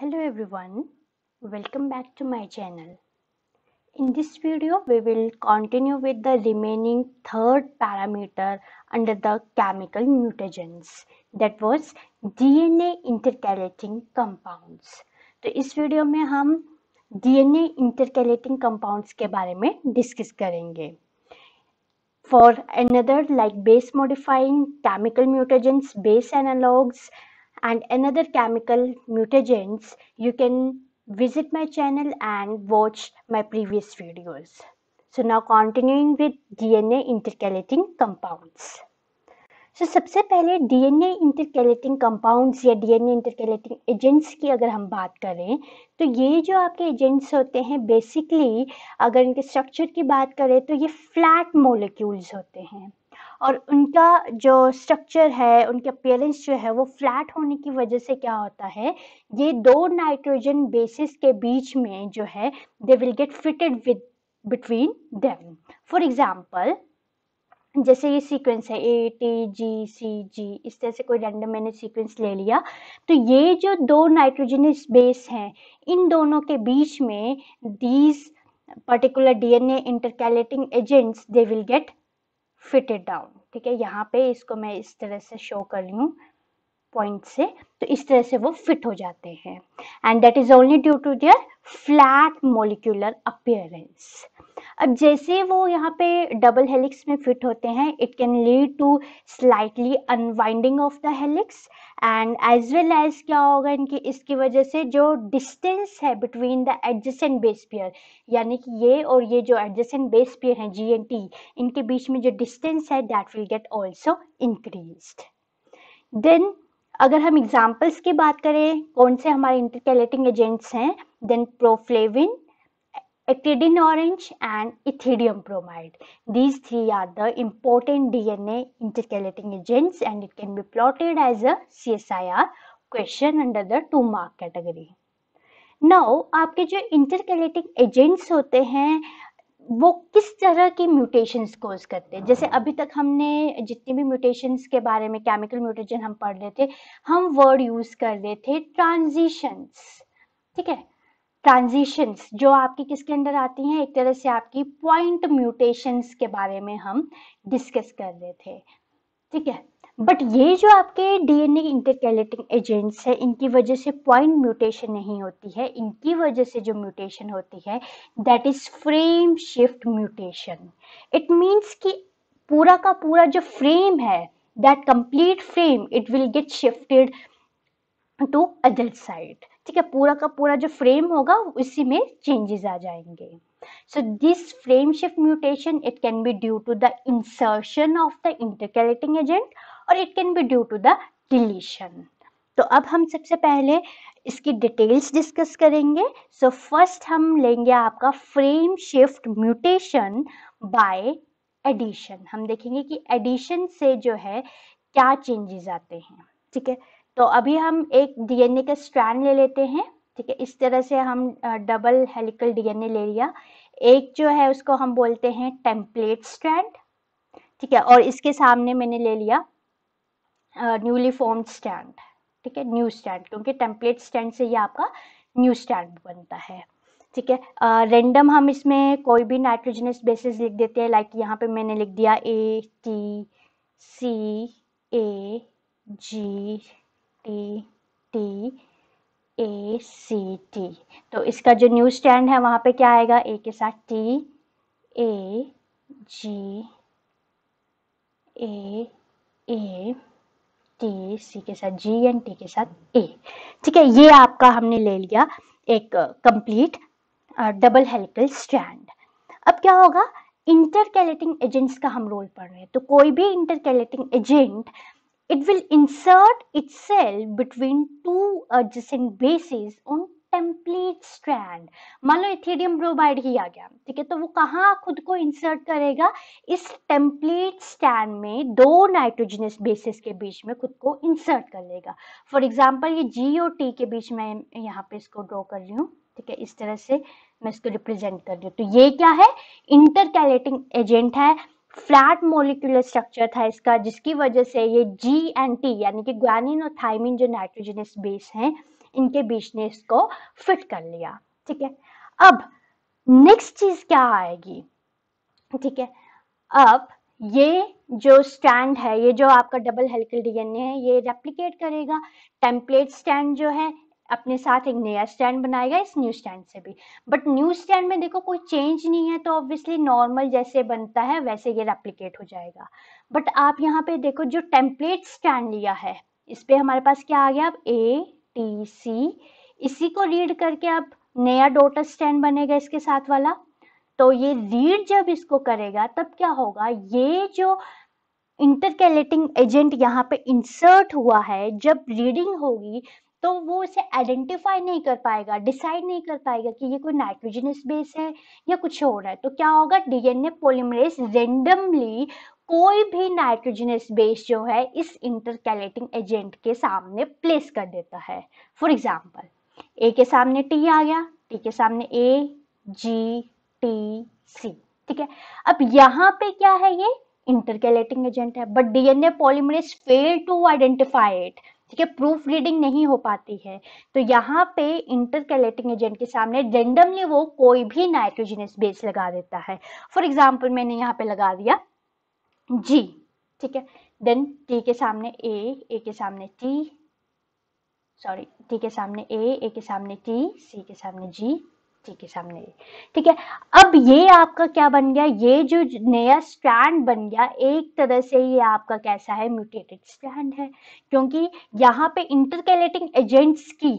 Hello everyone, welcome back to my channel. In this video, we will continue with the remaining third parameter under the chemical mutagens that was DNA intercalating compounds. तो इस video में हम dna intercalating compounds ke बारे mein discuss karenge for another like base modifying chemical mutagens base analogs and another chemical mutagens you can visit my channel and watch my previous videos so now continuing with dna intercalating compounds so, सबसे पहले DNA intercalating compounds या DNA intercalating agents की अगर हम बात करें तो ये जो आपके agents होते हैं basically अगर इनके structure की बात करें तो ये flat molecules होते हैं और उनका जो स्ट्रक्चर है उनके अपेयरेंस जो है वो फ्लैट होने की वजह से क्या होता है ये दो नाइट्रोजन बेसिस के बीच में जो है they will get fitted with between them for example जैसे ये सीक्वेंस है ए टी जी सी जी इस तरह से कोई रैंडम मैंने सीक्वेंस ले लिया तो ये जो दो नाइट्रोजनस बेस हैं इन दोनों के बीच में these particular DNA intercalating agents they will get fitted down ठीक है यहाँ पे इसको मैं इस तरह से शो कर रही हूँ पॉइंट से तो इस तरह से वो फिट हो जाते हैं and that is only due to their flat molecular appearance अब जैसे वो यहाँ पे डबल हेलिक्स में फिट होते हैं it can lead to slightly unwinding of the helix and as well as क्या होगा इनकी इसकी वजह से जो डिस्टेंस है between the adjacent base pair यानी कि ये और ये जो एडजस्टेंट बेस पेयर हैं जी एंड टी इनके बीच में जो डिस्टेंस है that will get also increase then अगर हम एग्जाम्पल्स की बात करें कौन से हमारे इंटरकेलेटिंग एजेंट्स हैं then proflavine actidine orange and ethidium bromide. These three are the important DNA intercalating agents and it can be plotted as a CSIR question under the two mark category. Now आपके जो इंटरकैलेटिक agents होते हैं वो किस तरह के mutations कोज करते हैं जैसे अभी तक हमने जितने भी म्यूटेशंस के बारे में केमिकल म्यूटेशन हम पढ़ रहे थे हम वर्ड यूज़ कर रहे थे ट्रांजिशंस ठीक है ट्रांजिशंस जो आपकी किसके अंडर आती हैं एक तरह से आपकी पॉइंट म्यूटेशंस के बारे में हम डिस्कस कर रहे थे ठीक है बट ये जो आपके डीएनए के इंटरकैलेटिंग एजेंट्स हैं इनकी वजह से पॉइंट म्यूटेशन नहीं होती है इनकी वजह से जो म्यूटेशन होती है that is frame shift mutation it means कि पूरा का पूरा जो फ्रेम है that complete frame it will get shifted to other side ठीक है पूरा का पूरा जो फ्रेम होगा उसी में चेंजेस आ जाएंगे so this frame shift mutation it can be due to the insertion of the intercalating agent और it can be due to the deletion तो अब हम सबसे पहले इसकी डिटेल्स डिस्कस करेंगे सो so, फर्स्ट हम लेंगे आपका frame shift mutation by addition हम देखेंगे कि एडिशन से जो है क्या चेंजेस आते हैं ठीक है तो अभी हम एक डीएनए का स्ट्रैंड ले लेते हैं ठीक है इस तरह से हम डबल हेलिकल डीएनए ले लिया एक जो है उसको हम बोलते हैं टेम्पलेट स्ट्रैंड ठीक है और इसके सामने मैंने ले लिया न्यूली फॉर्म स्टैंड ठीक है न्यू स्टैंड क्योंकि टेम्पलेट स्टैंड से ही आपका न्यू स्टैंड बनता है ठीक है रेंडम हम इसमें कोई भी नाइट्रोजनस बेसिस लिख देते हैं लाइक यहाँ पे मैंने लिख दिया A T C A G T T A C T तो इसका जो न्यू स्टैंड है वहाँ पे क्या आएगा ए के साथ T A ji A A T सी के साथ जी एंड टी के साथ ए ठीक है ये आपका हमने ले लिया एक कंप्लीट डबल हेलिकल स्टैंड अब क्या होगा इंटरकैलेटिंग एजेंट्स का हम रोल पढ़ रहे हैं तो कोई भी intercalating agent It will insert itself between two adjacent bases on template strand मान लो इथिडियम ब्रोमाइड ही आ गया ठीक है तो वो कहाँ खुद को इंसर्ट करेगा इस टेम्पलेट स्टैंड में दो नाइट्रोजनस बेसिस के बीच में खुद को इंसर्ट कर लेगा फॉर एग्जाम्पल ये जी और टी के बीच में यहाँ पे इसको ड्रॉ कर रही हूँ ठीक है इस तरह से मैं इसको रिप्रेजेंट कर रही हूँ तो ये क्या है इंटरकैलेटिंग एजेंट है फ्लैट मोलिकुलर स्ट्रक्चर था इसका जिसकी वजह से ये जी एंड टी यानी कि ग्वानिन और थाइमिन जो नाइट्रोजनस बेस हैं इनके बीच ने इसको फिट कर लिया ठीक है अब नेक्स्ट चीज क्या आएगी ठीक है अब ये जो स्टैंड है ये जो आपका डबल हेलिकल डीएनए है ये रेप्लिकेट करेगा टेम्पलेट स्टैंड जो है अपने साथ एक नया स्टैंड बनाएगा इस न्यू स्टैंड से भी बट न्यू स्टैंड में देखो कोई चेंज नहीं है तो ऑब्वियसली नॉर्मल जैसे बनता है वैसे ये रेप्लीकेट हो जाएगा बट आप यहाँ पे देखो जो टेम्पलेट स्टैंड लिया है इस पर हमारे पास क्या आ गया अब ए टी सी इसी को रीड करके अब नया डोटर स्टैंड बनेगा इसके साथ वाला तो ये रीड जब इसको करेगा तब क्या होगा ये जो इंटरकैलेटिंग एजेंट यहाँ पे इंसर्ट हुआ है जब रीडिंग होगी तो वो इसे आइडेंटिफाई नहीं कर पाएगा डिसाइड नहीं कर पाएगा कि ये कोई नाइट्रोजनस बेस है या कुछ और है तो क्या होगा डीएनए पॉलीमरेज रेंडमली कोई भी नाइट्रोजनस बेस जो है इस इंटरकैलेटिंग एजेंट के सामने प्लेस कर देता है फॉर एग्जाम्पल ए के सामने टी आ गया टी के सामने ए जी टी सी ठीक है अब यहाँ पे क्या है ये इंटरकैलेटिंग एजेंट है but DNA polymerase fail to identify it ठीक है प्रूफ रीडिंग नहीं हो पाती है तो यहाँ पे इंटरकैलेटिंग एजेंट के सामने रेंडमली वो कोई भी नाइट्रोजनस बेस लगा देता है फॉर एग्जाम्पल मैंने यहाँ पे लगा दिया जी ठीक है देन टी के सामने ए ए के सामने टी सॉरी टी के सामने ए ए के सामने टी सी के सामने जी जी के सामने ठीक है अब ये आपका क्या बन गया ये जो नया स्ट्रैंड बन गया एक तरह से ये आपका कैसा है म्यूटेटेड स्ट्रैंड है क्योंकि यहाँ पे इंटरकैलेटिंग एजेंट्स की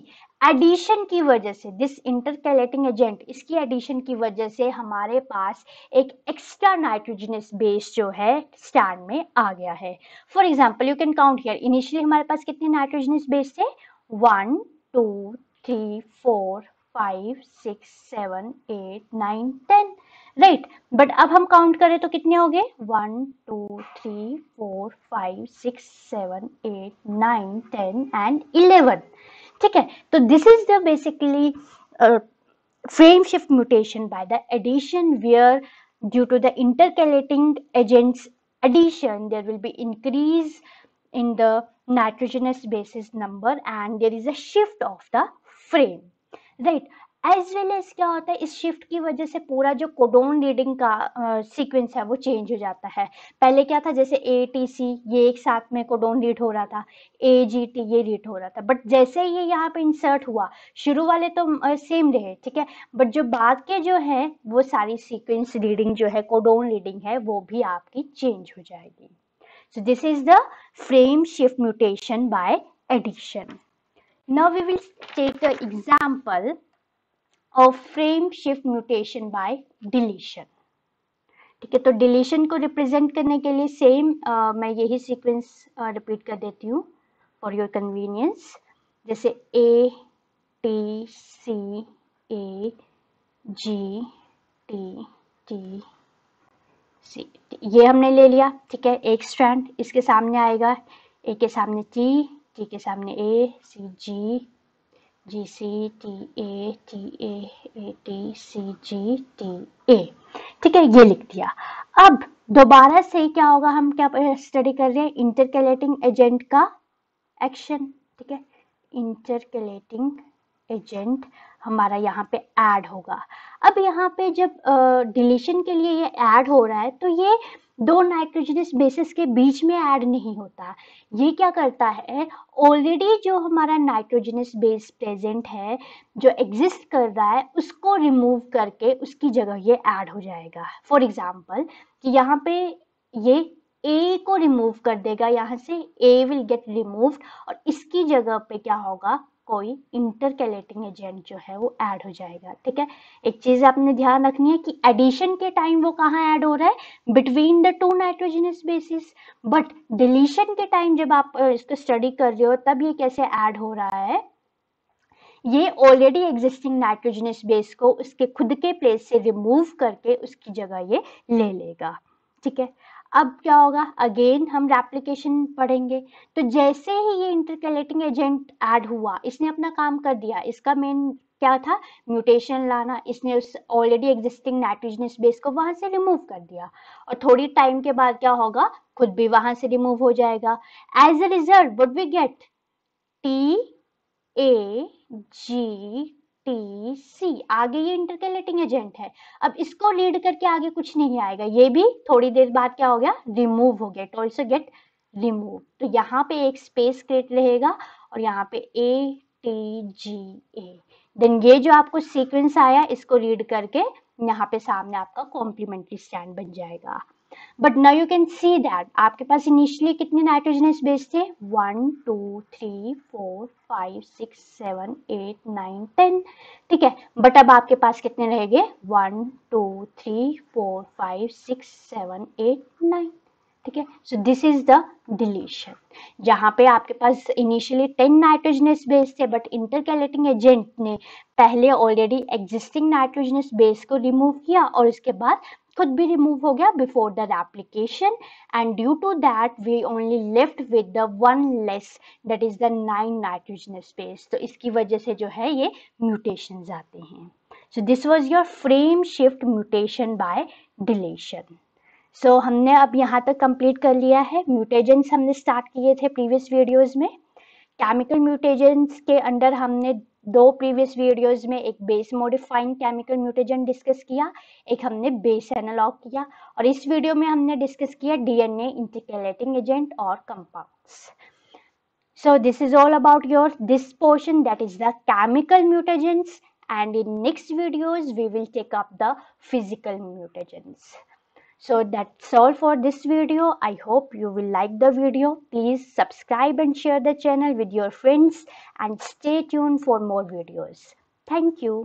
एडिशन की वजह से दिस इंटरकैलेटिंग एजेंट इसकी एडिशन की वजह से हमारे पास एक एक्स्ट्रा नाइट्रोजनस बेस जो है स्टैंड में आ गया है for example you can count here initially हमारे पास कितने नाइट्रोजनस बेस थे one two three four five six seven eight nine ten right but अब हम काउंट करें तो कितने हो गए one two three four five six seven eight nine ten and eleven ठीक है तो this is the basically frame shift mutation by the addition where due to the intercalating agents addition there will be increase in the nitrogenous basis number and there is a shift of the frame right as well as क्या होता है इस shift की वजह से पूरा जो codon reading का सीक्वेंस uh, है वो चेंज हो जाता है पहले क्या था जैसे ए टी सी ये एक साथ में कोडोन रीड हो रहा था ए जी टी ये रीड हो रहा था बट जैसे ये यहाँ पे इंसर्ट हुआ शुरू वाले तो सेम uh, रहे ठीक है बट जो बाद के जो है वो सारी सीक्वेंस रीडिंग जो है कोडोन रीडिंग है वो भी आपकी चेंज हो जाएगी so this is the frame shift mutation by addition Now we will take the example of frame shift mutation by deletion. ठीक है तो डिलीशन को रिप्रेजेंट करने के लिए सेम uh, मैं यही सीक्वेंस रिपीट uh, कर देती हूँ फॉर योर कन्वीनियंस जैसे A T C A G T T C ये हमने ले लिया ठीक है एक स्ट्रैंड इसके सामने आएगा ए के सामने टी टी के सामने A C G G C T A T A A T C G T A ठीक है ये लिख दिया अब दोबारा से क्या होगा हम क्या स्टडी कर रहे हैं इंटरकेलेटिंग एजेंट का एक्शन ठीक है इंटरकेलेटिंग एजेंट हमारा यहाँ पे ऐड होगा अब यहाँ पे जब डिलीशन के लिए ये ऐड हो रहा है तो ये दो नाइट्रोजनस बेसिस के बीच में ऐड नहीं होता ये क्या करता है ऑलरेडी जो हमारा नाइट्रोजनस बेस प्रेजेंट है जो एग्जिस्ट कर रहा है उसको रिमूव करके उसकी जगह ये ऐड हो जाएगा फॉर एग्जाम्पल कि यहाँ पे ये ए को रिमूव कर देगा यहाँ से ए विल गेट रिमूव्ड और इसकी जगह पे क्या होगा कोई इंटरकैलेटिंग एजेंट जो है वो ऐड हो जाएगा ठीक है एक चीज आपने ध्यान रखनी है कि एडिशन के टाइम वो कहाँ ऐड हो रहा है between the two nitrogenous bases but deletion के टाइम जब आप इसको स्टडी कर रहे हो तब ये कैसे ऐड हो रहा है ये ऑलरेडी एग्जिस्टिंग नाइट्रोजनस बेस को उसके खुद के प्लेस से रिमूव करके उसकी जगह ये ले लेगा ठीक है अब क्या होगा अगेन हम रेप्लीकेशन पढ़ेंगे तो जैसे ही ये इंटरकलेटिंग एजेंट ऐड हुआ इसने अपना काम कर दिया इसका मेन क्या था म्यूटेशन लाना इसने उस ऑलरेडी एग्जिस्टिंग नाइट्रोजनस बेस को वहां से रिमूव कर दिया और थोड़ी टाइम के बाद क्या होगा खुद भी वहां से रिमूव हो जाएगा as a result would we get T A G T C आगे ये इंटरकैलेटिंग एजेंट है अब इसको लीड करके आगे कुछ नहीं आएगा ये भी थोड़ी देर बाद क्या हो गया रिमूव हो गया टोल से गेट रिमूव तो यहाँ पे एक स्पेस क्रिएट रहेगा और यहाँ पे A T G A then ये जो आपको सीक्वेंस आया इसको रीड करके यहाँ पे सामने आपका कॉम्प्लीमेंट्री स्टैंड बन जाएगा but now you can see that आपके पास इनिशियली कितने नाइट्रोजनस बेस थे one two three four five six seven eight nine ten ठीक है बट अब आपके पास कितने रह गए one two three four five six seven eight nine ठीक है so this is the deletion जहाँ पे आपके पास इनिशियली टेन नाइट्रोजनस बेस थे बट इंटरकैलेटिंग एजेंट ने पहले ऑलरेडी एग्जिस्टिंग नाइट्रोजनस बेस को रिमूव किया और उसके बाद खुद भी रिमूव हो गया before that application and due to that we only left with the one less that is the nine nitrogen space तो इसकी वजह से जो है ये म्यूटेशन आते हैं so this was your frame shift mutation by deletion so so, हमने अब यहाँ तक कंप्लीट कर लिया है म्यूटेजेंस हमने स्टार्ट किए थे प्रीवियस वीडियोस में केमिकल म्यूटेजेंस के अंडर हमने दो प्रीवियस वीडियोस में एक base modifying chemical mutagen discuss किया एक हमने बेस एनालॉग किया और इस वीडियो में हमने डिस्कस किया डीएनए इंटरकेलेटिंग एजेंट और compound so this is all about your this portion that is the chemical mutagens and in next videos we will take up the physical mutagens so that's all for this video i hope you will like the video please subscribe and share the channel with your friends and stay tuned for more videos thank you